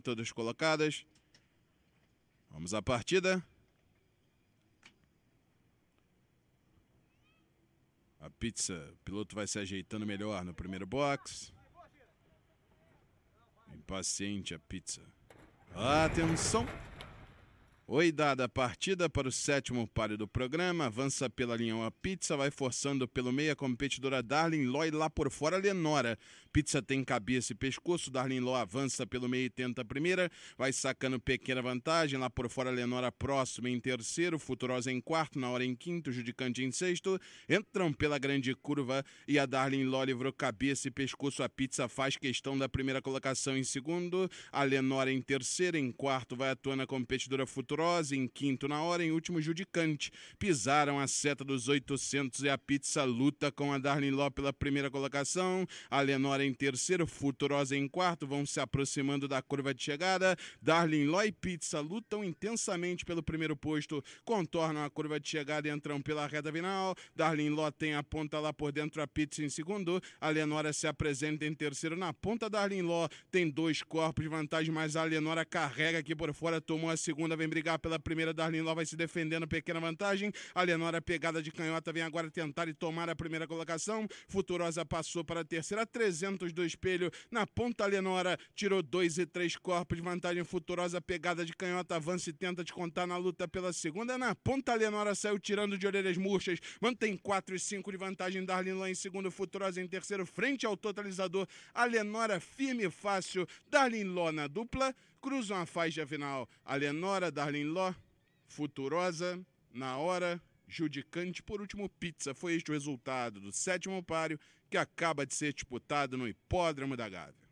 todas colocadas. Vamos à partida. A pizza, o piloto vai se ajeitando melhor no primeiro box. Impaciente a pizza. Atenção! Ah, Oidada partida para o sétimo páreo do programa, avança pela linha uma pizza, vai forçando pelo meio a competidora darling Ló e lá por fora Lenora. Pizza tem cabeça e pescoço, darling Ló avança pelo meio e tenta a primeira, vai sacando pequena vantagem, lá por fora Lenora próxima em terceiro, Futurosa em quarto, na hora em quinto, Judicante em sexto, entram pela grande curva e a darling Ló livrou cabeça e pescoço, a pizza faz questão da primeira colocação em segundo, a Lenora em terceiro, em quarto vai atuando a competidora Futurosa Albatroz, em quinto na hora, em último Judicante. Pisaram a seta dos 800 e a Pizza luta com a Darlene Ló pela primeira colocação, a Lenora em terceiro, Futurosa em quarto, vão se aproximando da curva de chegada. Darlene Ló e Pizza lutam intensamente pelo primeiro posto, contornam a curva de chegada e entram pela reta final. Darlene Ló tem a ponta lá por dentro, a Pizza em segundo, a Lenora se apresenta em terceiro na ponta. Darlene Ló tem dois corpos de vantagem, mas a Lenora carrega aqui por fora, tomou a segunda, vem brigando brigar pela primeira, Darlene Ló vai se defendendo, pequena vantagem. A Lenora, pegada de canhota, vem agora tentar e tomar a primeira colocação. Futurosa passou para a terceira, 300 do espelho. Na ponta, a Lenora tirou dois e três corpos. Vantagem Futurosa, pegada de canhota, avança e tenta contar na luta pela segunda. Na ponta, a Lenora saiu tirando de orelhas murchas. Mantém 4 e 5 de vantagem, Darlene Ló em segundo, Futurosa em terceiro, frente ao totalizador. A Lenora firme e fácil, Darlene Ló na dupla cruzam a faixa final a Lenora, Darlin Ló, Futurosa, na hora, Judicante, por último, Pizza. Foi este o resultado do sétimo páreo que acaba de ser disputado no Hipódromo da Gávea.